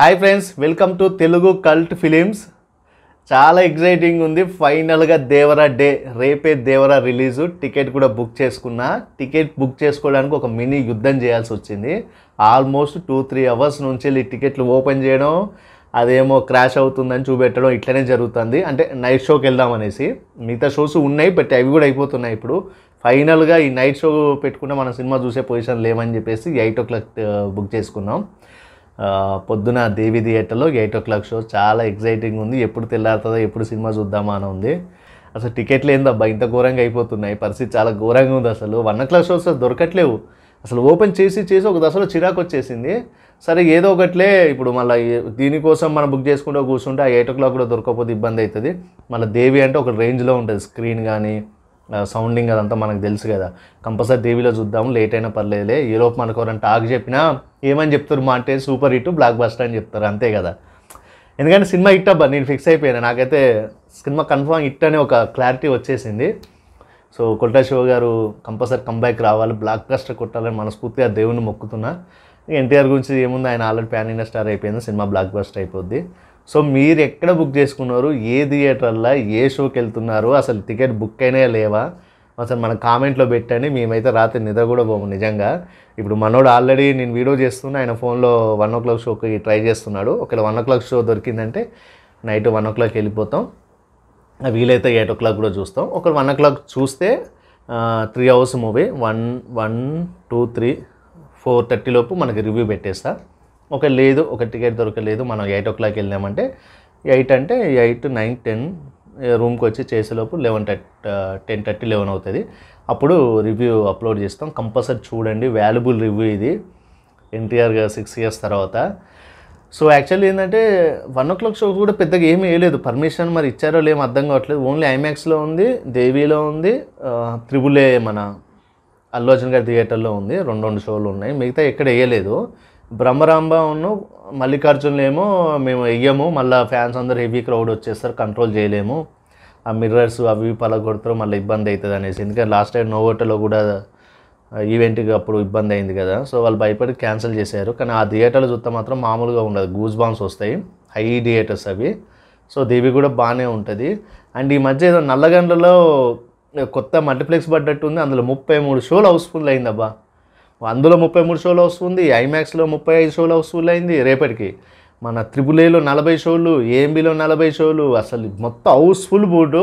hi friends welcome to Telugu cult films చాలా exciting ఉంది ఫైనల్గా దేవరా డే రేపే దేవరా రిలీజు టికెట్ కూడా బుక్ చేసుకున్నా టికెట్ బుక్ చేసుకోవడానికి ఒక మినీ యుద్ధం చేయాల్సి వచ్చింది ఆల్మోస్ట్ టూ త్రీ అవర్స్ నుంచి ఈ టికెట్లు ఓపెన్ చేయడం అదేమో క్రాష్ అవుతుందని చూపెట్టడం ఇట్లనే జరుగుతుంది అంటే నైట్ షోకి వెళ్దాం అనేసి మిగతా షోస్ ఉన్నాయి బట్ అవి కూడా అయిపోతున్నాయి ఇప్పుడు ఫైనల్గా ఈ నైట్ షో పెట్టుకున్న మన సినిమా చూసే పొజిషన్ లేమని చెప్పేసి ఎయిట్ ఓ క్లాక్ బుక్ చేసుకున్నాం పొద్దున దేవి థియేటర్లో ఎయిట్ ఓ క్లాక్ షో చాలా ఎగ్జైటింగ్ ఉంది ఎప్పుడు తెల్లారుతుందో ఎప్పుడు సినిమా చూద్దామా అని ఉంది అసలు టికెట్లు అబ్బా ఇంత ఘోరంగా అయిపోతున్నాయి పరిస్థితి చాలా ఘోరంగా ఉంది అసలు వన్ ఓ క్లాక్ షోస్ దొరకట్లేవు అసలు ఓపెన్ చేసి చేసి ఒక దశలో చిరాకు వచ్చేసింది సరే ఏదో ఒకట్లే ఇప్పుడు మళ్ళీ దీనికోసం మనం బుక్ చేసుకుంటూ కూర్చుంటే ఆ ఎయిట్ ఓ క్లాక్ కూడా దొరకకపోతే ఇబ్బంది అవుతుంది మళ్ళీ దేవి అంటే ఒక రేంజ్లో ఉంటుంది స్క్రీన్ కానీ సౌండింగ్ అదంతా మనకు తెలుసు కదా కంపల్సరీ దేవిలో చూద్దాం లేట్ అయినా పర్లేదులే లోపు మనకు ఎవరైనా టాక్ చెప్పినా ఏమని చెప్తారు మా అంటే సూపర్ హిట్ బ్లాక్ బస్టర్ అని చెప్తారు అంతే కదా ఎందుకంటే సినిమా హిట్ అబ్బా నేను ఫిక్స్ అయిపోయాను నాకైతే సినిమా కన్ఫామ్ హిట్ అనే ఒక క్లారిటీ వచ్చేసింది సో కొల్టా శివ గారు కంపల్సరీ కంబ్యాక్ రావాలి బ్లాక్ బస్టర్ కొట్టాలని మనస్ఫూర్తిగా దేవుణ్ణి మొక్కుతున్నా ఎన్టీఆర్ గురించి ఏముంది ఆయన ఆల్రెడీ ప్యాన్ ఇండియా స్టార్ అయిపోయింది సినిమా బ్లాక్ బస్టర్ అయిపోద్ది సో మీరు ఎక్కడ బుక్ చేసుకున్నారు ఏ థియేటర్లో ఏ షోకి వెళ్తున్నారు అసలు టికెట్ బుక్ అయినా లేవా అసలు మన కామెంట్లో పెట్టండి మేమైతే రాత్రి నిద్ర కూడా పోము నిజంగా ఇప్పుడు మనోడు ఆల్రెడీ నేను వీడియో చేస్తున్నా ఆయన ఫోన్లో వన్ ఓ క్లాక్ షోకి ట్రై చేస్తున్నాడు ఒకవేళ వన్ ఓ క్లాక్ షో దొరికిందంటే నైట్ వన్ ఓ క్లాక్ వెళ్ళిపోతాం వీలైతే ఎయిట్ ఓ క్లాక్ కూడా చూస్తాం ఒక వన్ ఓ క్లాక్ చూస్తే three hours movie one one two three four thirty లోపు మనకి రివ్యూ పెట్టేస్తా ఒక లేదు ఒక టికెట్ దొరకలేదు మనం ఎయిట్ ఓ క్లాక్ వెళ్ళామంటే ఎయిట్ అంటే ఎయిట్ నైన్ టెన్ రూమ్కి వచ్చి చేసేలోపు eleven thirty ten thirty eleven అవుతుంది అప్పుడు రివ్యూ అప్లోడ్ చేస్తాం కంపల్సరీ చూడండి వాల్యుబుల్ రివ్యూ ఇది ఎన్టీఆర్ గారు సిక్స్ ఇయర్స్ తర్వాత సో యాక్చువల్లీ ఏంటంటే వన్ ఓ క్లాక్ షో కూడా పెద్దగా ఏమీ వేయలేదు పర్మిషన్ మరి ఇచ్చారో లేమో అర్థం కావట్లేదు ఓన్లీ ఐమాక్స్లో ఉంది దేవీలో ఉంది త్రిబులే మన అల్లోచన్ గారి థియేటర్లో ఉంది రెండు రెండు షోలు ఉన్నాయి మిగతా ఎక్కడ వేయలేదు బ్రహ్మరాంబను మల్లికార్జునులేమో మేము వెయ్యము మళ్ళీ ఫ్యాన్స్ అందరు హెవీ క్రౌడ్ వచ్చేస్తారు కంట్రోల్ చేయలేము ఆ మిర్రర్స్ అవి పలగొడతారు మళ్ళీ ఇబ్బంది అవుతుంది అనేసి ఎందుకంటే లాస్ట్ టైం నోవోటలో కూడా ఈవెంట్కి అప్పుడు ఇబ్బంది అయింది కదా సో వాళ్ళు భయపడి క్యాన్సిల్ చేశారు కానీ ఆ థియేటర్లు చూస్తే మాత్రం మామూలుగా ఉండదు గూజ్ బాంబ్స్ వస్తాయి హై థియేటర్స్ అవి సో దేవి కూడా బాగానే ఉంటుంది అండ్ ఈ మధ్య ఏదో నల్లగండ్లలో కొత్త మల్టీప్లెక్స్ పడ్డట్టు ఉంది అందులో ముప్పై మూడు షోలు హౌస్ఫుల్ అయిందబ్బా అందులో ముప్పై మూడు షోలు వస్తుంది ఐమాక్స్లో ముప్పై ఐదు షోలు వస్తువులు అయింది రేపటికి మన త్రిబుల్ ఏలో నలభై షోలు ఏఎంబీలో నలభై షోలు అసలు మొత్తం హౌస్ఫుల్ బోర్డు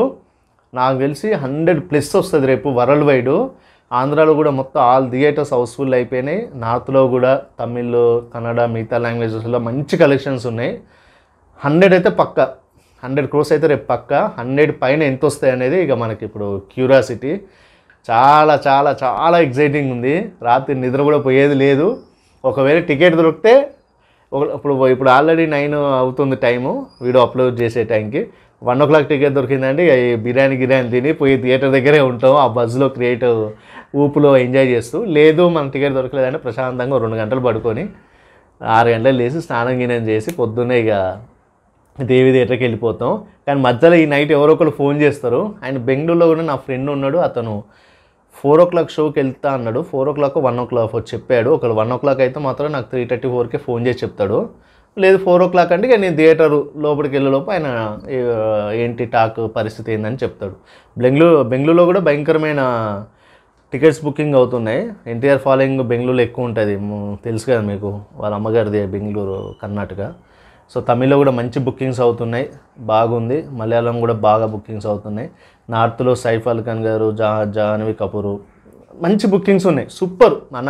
నాకు తెలిసి హండ్రెడ్ ప్లస్ వస్తుంది రేపు వరల్డ్ వైడ్ ఆంధ్రాలో కూడా మొత్తం ఆల్ థియేటర్స్ హౌస్ఫుల్ అయిపోయినాయి నార్త్లో కూడా తమిళ్ కన్నడ మిగతా లాంగ్వేజెస్లో మంచి కలెక్షన్స్ ఉన్నాయి హండ్రెడ్ అయితే పక్క హండ్రెడ్ క్రోస్ అయితే రేపు పక్క హండ్రెడ్ పైన ఎంత వస్తాయి అనేది ఇక మనకి ఇప్పుడు క్యూరియాసిటీ చాలా చాలా చాలా ఎగ్జైటింగ్ ఉంది రాత్రి నిద్ర కూడా పోయేది లేదు ఒకవేళ టికెట్ దొరికితే ఇప్పుడు ఇప్పుడు ఆల్రెడీ నైన్ అవుతుంది టైము వీడియో అప్లోడ్ చేసే టైంకి వన్ ఓ క్లాక్ టికెట్ దొరికిందండి బిర్యానీ గిర్యానీ తిని పోయి థియేటర్ దగ్గరే ఉంటాం ఆ బజ్లో క్రియేట్ ఊపులో ఎంజాయ్ చేస్తూ లేదు మనం టికెట్ దొరకలేదంటే ప్రశాంతంగా రెండు గంటలు పడుకొని ఆరు గంటలు లేచి స్నానం గినం చేసి పొద్దున్నే ఇక దేవి థియేటర్కి వెళ్ళిపోతాం కానీ మధ్యలో ఈ నైట్ ఎవరో ఒకరు ఫోన్ చేస్తారు ఆయన బెంగళూరులో కూడా నా ఫ్రెండ్ ఉన్నాడు అతను ఫోర్ ఓ క్లాక్ షోకి వెళ్తా అన్నాడు four o'clock one o'clock చెప్పాడు ఒకళ్ళు వన్ ఓ క్లాక్ అయితే మాత్రం నాకు త్రీ థర్టీ ఫోర్కే ఫోన్ చేసి చెప్తాడు లేదు ఫోర్ ఓ క్లాక్ అంటే నేను థియేటర్ లోపలికి వెళ్ళే లోపు ఆయన ఏంటి టాక్ పరిస్థితి ఏందని చెప్తాడు బెంగళూరు బెంగళూరులో కూడా భయంకరమైన టికెట్స్ బుకింగ్ అవుతున్నాయి ఎన్టీఆర్ ఫాలోయింగ్ బెంగళూరులో ఎక్కువ ఉంటుంది తెలుసు కదా మీకు వాళ్ళ అమ్మగారిది బెంగళూరు కర్ణాటక సో తమిళ్లో కూడా మంచి బుకింగ్స్ అవుతున్నాయి బాగుంది మలయాళం కూడా బాగా బుకింగ్స్ అవుతున్నాయి నార్త్లో సైఫ్ అల్ఖాన్ గారు జహా జాహ్నవి కపూరు మంచి బుకింగ్స్ ఉన్నాయి సూపర్ మన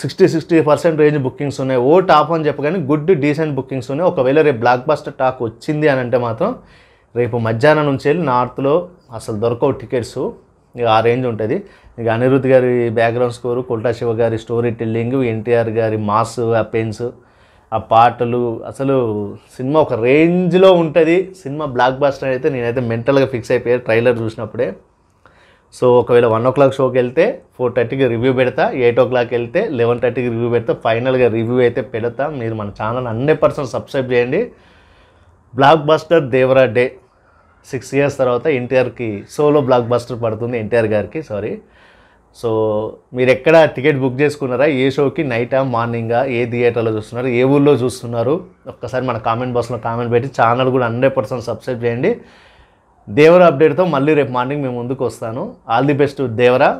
sixty sixty percent range bookings ఉన్నాయి ఓ టాప్ అని చెప్పగానే గుడ్ డీసెంట్ బుకింగ్స్ ఉన్నాయి ఒకవేళ రేపు బ్లాక్ బస్టర్ టాక్ వచ్చింది అని అంటే మాత్రం రేపు మధ్యాహ్నం నుంచి వెళ్ళి నార్త్లో అసలు దొరకవు టికెట్స్ ఇక ఆ రేంజ్ ఉంటుంది ఇక అనిరుద్ధ్ గారి బ్యాక్గ్రౌండ్ స్కోరు కొల్టా శివ గారి స్టోరీ టెల్లింగ్ ఎన్టీఆర్ గారి మాస్ అపెన్స్ ఆ పాటలు అసలు సినిమా ఒక రేంజ్లో ఉంటుంది సినిమా బ్లాక్ బాస్టర్ అయితే నేనైతే మెంటల్గా ఫిక్స్ అయిపోయాను ట్రైలర్ చూసినప్పుడే సో ఒకవేళ వన్ ఓ క్లాక్ షోకి వెళ్తే ఫోర్ థర్టీకి రివ్యూ పెడతా ఎయిట్ ఓ క్లాక్ వెళ్తే లెవెన్ థర్టీకి రివ్యూ పెడతా ఫైనల్గా రివ్యూ అయితే పెడతా మీరు మన ఛానల్ హండ్రెడ్ పర్సెంట్ సబ్స్క్రైబ్ చేయండి blockbuster Devara day six years తర్వాత ఎన్టీఆర్కి సోలో బ్లాక్ బస్టర్ పడుతుంది ఎన్టీఆర్ గారికి సారీ సో మీరు ఎక్కడ టికెట్ బుక్ చేసుకున్నారా ఏ షోకి నైటా మార్నింగా ఏ థియేటర్లో చూస్తున్నారు ఏ ఊళ్ళో చూస్తున్నారు ఒక్కసారి మన కామెంట్ బాక్స్లో కామెంట్ పెట్టి ఛానల్ కూడా హండ్రెడ్ పర్సెంట్ సబ్స్క్రైబ్ చేయండి దేవర అప్డేట్తో మళ్ళీ రేపు మార్నింగ్ మేము ముందుకు వస్తాను ఆల్ ది బెస్ట్ దేవరా